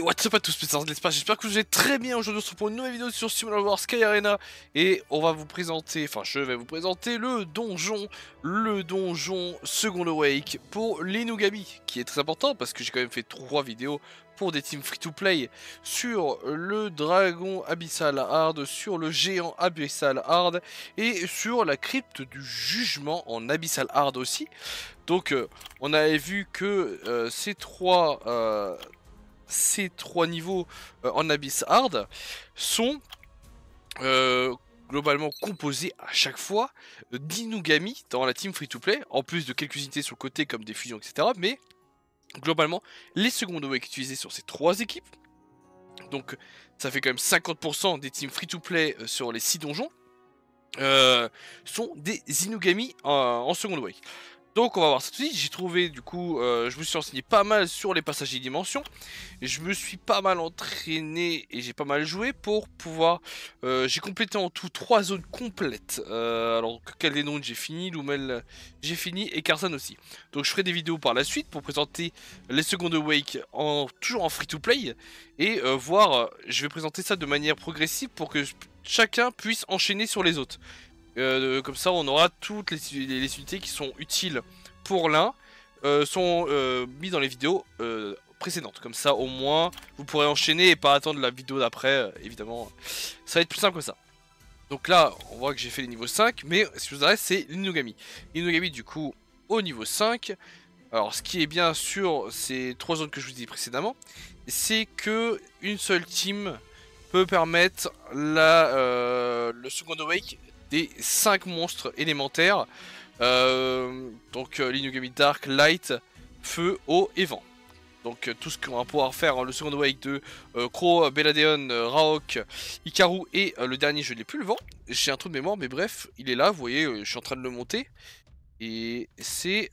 what's up à tous, puissance de l'espace, j'espère que vous allez très bien aujourd'hui, on se retrouve pour une nouvelle vidéo sur Simulator War Sky Arena Et on va vous présenter, enfin je vais vous présenter le donjon, le donjon Second Awake pour l'Inugami Qui est très important parce que j'ai quand même fait 3 vidéos pour des teams free-to-play sur le dragon abyssal hard, sur le géant abyssal hard et sur la crypte du jugement en abyssal hard aussi. Donc euh, on avait vu que euh, ces trois euh, ces trois niveaux euh, en Abyss Hard sont euh, globalement composés à chaque fois d'Inugami dans la team free-to-play, en plus de quelques unités sur le côté comme des fusions, etc. Mais globalement, les secondes wakes utilisées sur ces trois équipes. Donc ça fait quand même 50% des teams free-to-play euh, sur les six donjons. sont des Inugami en, en seconde donc on va voir ça tout de suite, j'ai trouvé du coup, euh, je me suis enseigné pas mal sur les passagers dimensions, je me suis pas mal entraîné et j'ai pas mal joué pour pouvoir, euh, j'ai complété en tout trois zones complètes, euh, alors noms j'ai fini, Lumel j'ai fini et Karsan aussi. Donc je ferai des vidéos par la suite pour présenter les secondes Wake en, toujours en free to play et euh, voir, je vais présenter ça de manière progressive pour que chacun puisse enchaîner sur les autres. Euh, comme ça, on aura toutes les, unités qui sont utiles pour l'un euh, sont mis euh, mises dans les vidéos précédentes. Comme ça, au moins, vous pourrez enchaîner et pas attendre la vidéo d'après, évidemment. Ça va être plus simple que ça. Donc là, on voit que j'ai fait les niveaux 5, mais ce qui vous intéresse, c'est l'inugami. L'inugami, du coup, au niveau 5. Alors, ce qui est bien sûr ces trois zones que je vous dis précédemment, c'est que une seule team peut permettre la, le second awake cinq 5 monstres élémentaires. Euh, donc euh, l'inugami Dark, Light, Feu, Eau et Vent. Donc euh, tout ce qu'on va pouvoir faire hein, le second wave de euh, Crow, Beladeon, Raok, Ikaru et le dernier je l'ai plus le vent. J'ai un trou de mémoire mais bref il est là vous voyez je suis en train de le monter. Et c'est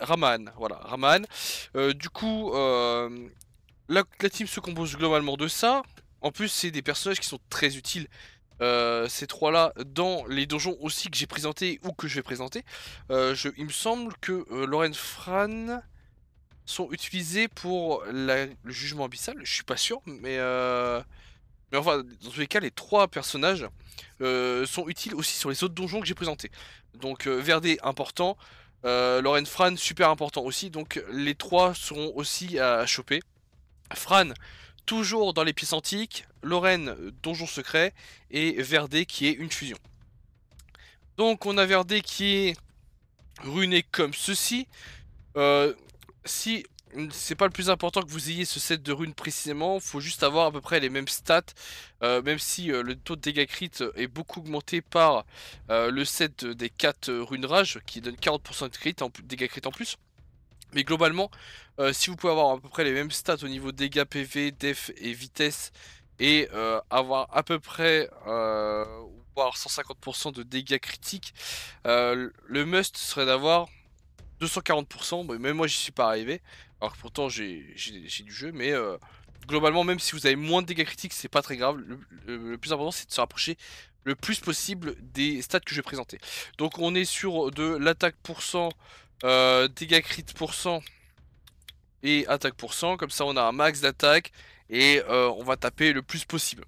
Raman. Voilà Raman. du coup la, la team se compose globalement de ça. En plus c'est des personnages qui sont très utiles euh, ces trois-là dans les donjons aussi que j'ai présenté ou que je vais présenter. Euh, il me semble que euh, Lorraine, Fran sont utilisés pour le jugement abyssal, je suis pas sûr, mais, enfin, dans tous les cas, les trois personnages sont utiles aussi sur les autres donjons que j'ai présentés. Donc Verdé, important, Lorraine, Fran, super important aussi, donc les trois seront aussi à, à choper. Fran, toujours dans les pièces antiques, Lorraine, euh, donjon secret, et Verdé qui est une fusion. Donc on a Verdé qui est runé comme ceci. Euh, si c'est pas le plus important que vous ayez ce set de runes précisément, faut juste avoir à peu près les mêmes stats, euh, même si euh, le taux de dégâts crit est beaucoup augmenté par le set des 4 runes rage qui donne 40% de dégâts crit en plus. Mais globalement, euh, si vous pouvez avoir à peu près les mêmes stats au niveau dégâts, PV, def et vitesse, et euh, avoir à peu près voire euh, 150% de dégâts critiques, le must serait d'avoir 240%. Mais même moi, j'y suis pas arrivé. Alors que pourtant, j'ai du jeu, mais globalement, même si vous avez moins de dégâts critiques, c'est pas très grave. Le, plus important, c'est de se rapprocher le plus possible des stats que je vais présenter. Donc, on est sur de l'attaque pour cent, euh, dégâts crit pour cent et attaque pour cent. Comme ça, on a un max d'attaque et euh, on va taper le plus possible.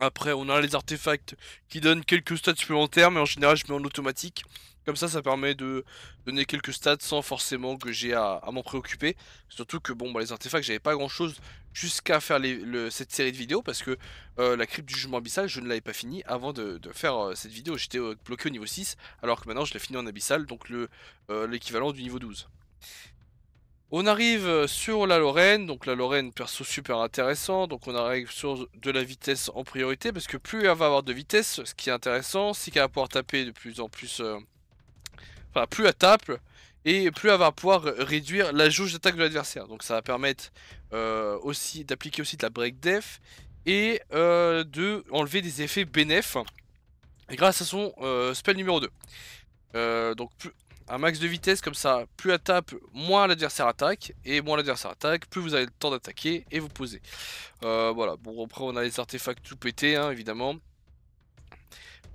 Après, on a les artefacts qui donnent quelques stats supplémentaires, mais en général, je mets en automatique. Comme ça, ça permet de donner quelques stats sans forcément que j'ai à, m'en préoccuper. Surtout que bon, bah, les artefacts, j'avais pas grand chose jusqu'à faire cette série de vidéos parce que euh, la crypte du jugement abyssal, je ne l'avais pas fini avant de, faire euh, cette vidéo. J'étais euh, bloqué au niveau 6, alors que maintenant je l'ai fini en abyssal, donc l'équivalent du niveau 12. On arrive sur la Lorraine, donc la Lorraine perso super intéressant, donc on arrive sur de la vitesse en priorité, parce que plus elle va avoir de vitesse, ce qui est intéressant, c'est qu'elle va pouvoir taper de plus en plus plus à tape, et plus elle va pouvoir réduire la jauge d'attaque de l'adversaire. Donc ça va permettre euh, aussi d'appliquer aussi de la break def et d'enlever euh, de enlever des effets bénéf grâce à son euh, spell numéro 2. donc plus, un max de vitesse comme ça, plus à tape, moins l'adversaire attaque, et moins l'adversaire attaque, plus vous avez le temps d'attaquer et vous posez. voilà, bon après on a les artefacts tout pétés hein, évidemment.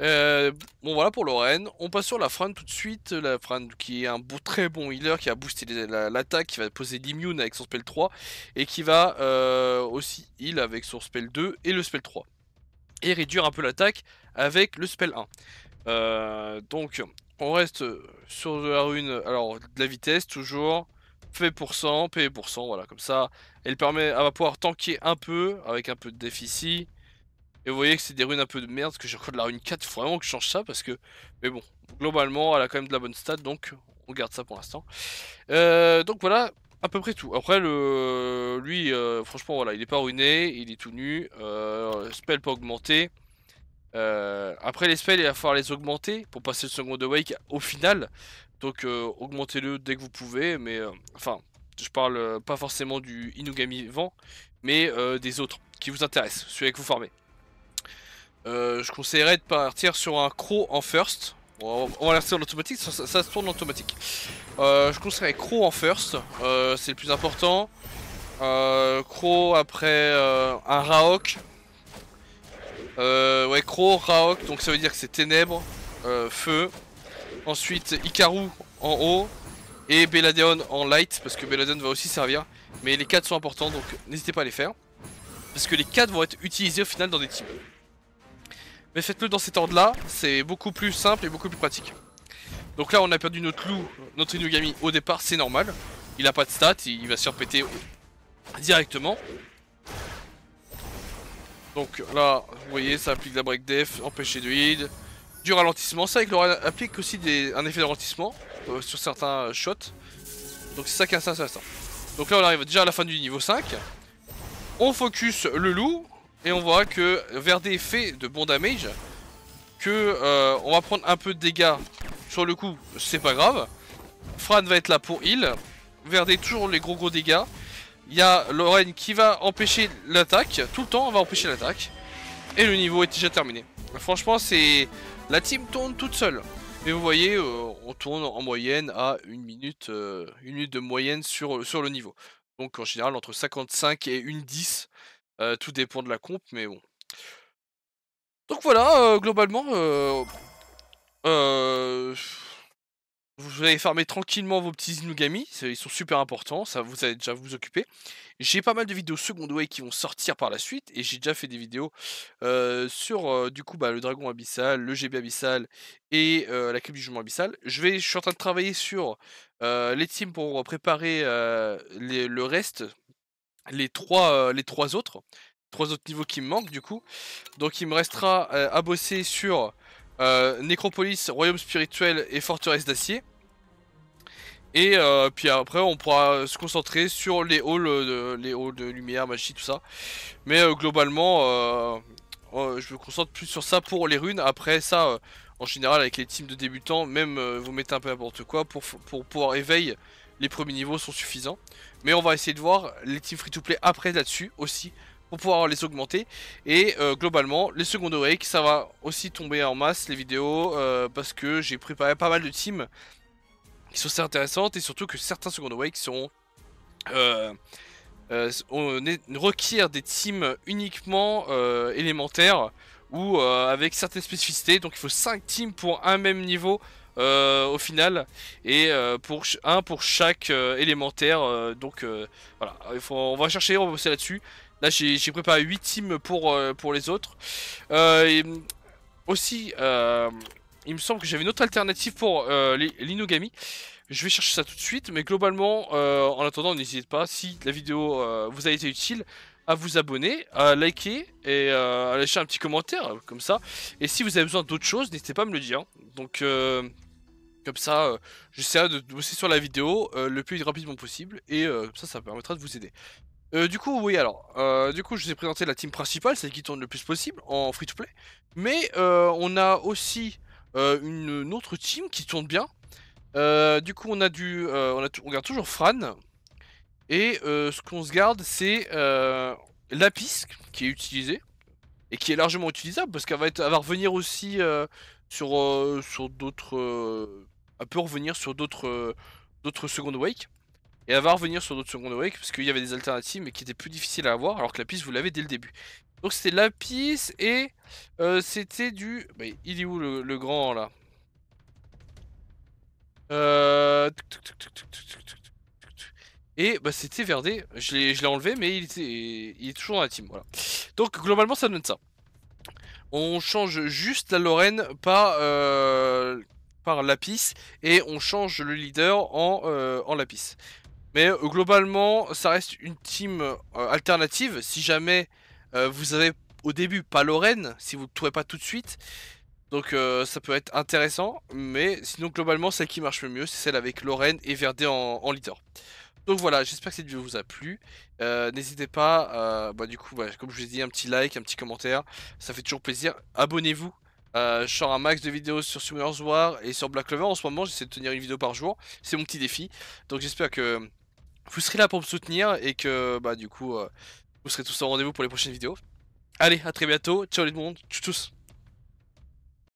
Euh, bon voilà pour Lorraine. On passe sur la Fran tout de suite. La Fran qui est un beau, très bon healer qui a boosté l'attaque, qui va poser l'immune avec son spell 3 et qui va euh, aussi heal avec son spell 2 et le spell 3. Et réduire un peu l'attaque avec le spell 1. Euh, donc on reste sur la rune. Alors de la vitesse toujours. Fait pour 100, P pour 100, voilà comme ça. Elle permet va pouvoir tanker un peu avec un peu de déficit vous voyez que c'est des runes un peu de merde, que j'ai encore de la rune 4, faut vraiment que je change ça parce que... Mais bon, globalement, elle a quand même de la bonne stat, donc on garde ça pour l'instant. Euh, donc voilà, à peu près tout. Après, le, lui, euh, franchement, voilà, il est pas ruiné, il est tout nu, euh, spell pas augmenté. Euh, après les spells, il va falloir les augmenter pour passer le second de wake au final. Donc augmentez-le dès que vous pouvez, mais enfin, je parle pas forcément du Inugami vent, mais des autres qui vous intéressent, celui avec vous formez euh, je conseillerais de partir sur un Crow en first. On va rester en automatique, ça, se tourne en automatique. Euh, je conseillerais Crow en first, euh, c'est le plus important. Crow après un Raok. ouais, Crow Raok, donc ça veut dire que c'est ténèbres, feu. Ensuite, Ikaru en haut. Et Beladeon en light, parce que Beladeon va aussi servir. Mais les 4 sont importants, donc n'hésitez pas à les faire. Parce que les 4 vont être utilisés au final dans des teams. Mais faites-le dans cet ordre-là, c'est beaucoup plus simple et beaucoup plus pratique. Donc là, on a perdu notre loup, notre Inugami au départ, c'est normal. Il a pas de stats, il va se péter directement. Donc là, vous voyez, ça applique la break def, empêcher de heal, du ralentissement. Ça, applique aussi un effet de ralentissement euh, sur certains shots. Donc c'est ça qui est intéressant. Donc là, on arrive déjà à la fin du niveau 5. On focus le loup, et on voit que Verde fait de bon damage. Que euh, on va prendre un peu de dégâts sur le coup, c'est pas grave. Fran va être là pour heal. Verde toujours les gros gros dégâts. Il y a Lorraine qui va empêcher l'attaque. Tout le temps, on va empêcher l'attaque. Et le niveau est déjà terminé. Franchement, c'est la team tourne toute seule. Mais vous voyez, euh, on tourne en moyenne à une minute, euh, une minute de moyenne sur, sur le niveau. Donc en général, entre 55 et une 10. Euh, tout dépend de la comp, mais bon. Donc voilà, globalement, vous allez farmer tranquillement vos petits Inugami, ils sont super importants, ça vous allez déjà vous occuper. J'ai pas mal de vidéos second way qui vont sortir par la suite, et j'ai déjà fait des vidéos sur du coup bah, le dragon abyssal, le GB abyssal et la clé du jugement abyssal. Je, vais, suis en train de travailler sur les teams pour préparer le reste les trois, les trois autres. Trois autres niveaux qui me manquent du coup. Donc il me restera à bosser sur Nécropolis, Royaume Spirituel et Forteresse d'Acier. Et puis après, on pourra se concentrer sur les halls de, les halls de lumière, magie, tout ça. Mais globalement, je me concentre plus sur ça pour les runes. Après, ça, en général, avec les teams de débutants, même vous mettez un peu n'importe quoi pour, pour pouvoir éveiller les premiers niveaux sont suffisants. Mais on va essayer de voir les teams free-to-play après là-dessus aussi pour pouvoir les augmenter. Et euh, globalement, les secondes awake, ça va aussi tomber en masse les vidéos euh, parce que j'ai préparé pas mal de teams qui sont assez intéressantes et surtout que certains secondes awake sont... Euh, on requiert des teams uniquement élémentaires ou avec certaines spécificités. Donc il faut 5 teams pour un même niveau euh, au final. Et euh, pour un pour chaque euh, élémentaire. donc voilà, il faut, on va chercher, on va bosser là-dessus. Là, j'ai préparé 8 teams pour, pour les autres. aussi, il me semble que j'avais une autre alternative pour l'inogami. Je vais chercher ça tout de suite, mais globalement, en attendant, n'hésitez pas, si la vidéo vous a été utile, à vous abonner, à liker et euh, à lâcher un petit commentaire euh, comme ça. Et si vous avez besoin d'autres choses, n'hésitez pas à me le dire. Donc euh, comme ça, euh, j'essaierai de bosser sur la vidéo le plus rapidement possible et ça, ça permettra de vous aider. du coup, oui, alors, du coup, je vous ai présenté la team principale, celle qui tourne le plus possible en free-to-play, mais on a aussi une, autre team qui tourne bien. du coup, on a du, on, a on regarde toujours Fran, et euh, ce qu'on se garde, c'est euh, la piste qui est utilisée et qui est largement utilisable parce qu'elle va, être, revenir aussi euh, sur, euh, sur d'autres. elle peut revenir sur d'autres d'autres secondes wake. Et elle va revenir sur d'autres secondes wake parce qu'il y avait des alternatives mais qui étaient plus difficiles à avoir alors que la piste vous l'avez dès le début. Donc c'était la piste et c'était du. Bah, il est où le, grand là euh... Et bah, c'était Verdé, je l'ai enlevé, mais il, est toujours dans la team. Donc globalement, ça donne ça. On change juste la Lorraine par, euh, par Lapis et on change le leader en, euh, Lapis. Mais euh, globalement, ça reste une team alternative. Si jamais vous avez au début pas Lorraine, si vous ne trouvez pas tout de suite, donc ça peut être intéressant, mais sinon globalement celle qui marche le mieux c'est celle avec Lorraine et Verdé en leader. Donc voilà, j'espère que cette vidéo vous a plu. Euh, n'hésitez pas, euh, bah, du coup, bah, comme je vous ai dit, un petit like, un petit commentaire, ça fait toujours plaisir. Abonnez-vous. Euh, je sors un max de vidéos sur Summoner's War et sur Black Clover. En ce moment, j'essaie de tenir une vidéo par jour. C'est mon petit défi. Donc j'espère que vous serez là pour me soutenir et que, bah, du coup, vous serez tous au rendez-vous pour les prochaines vidéos. Allez, à très bientôt. Ciao les monde. tous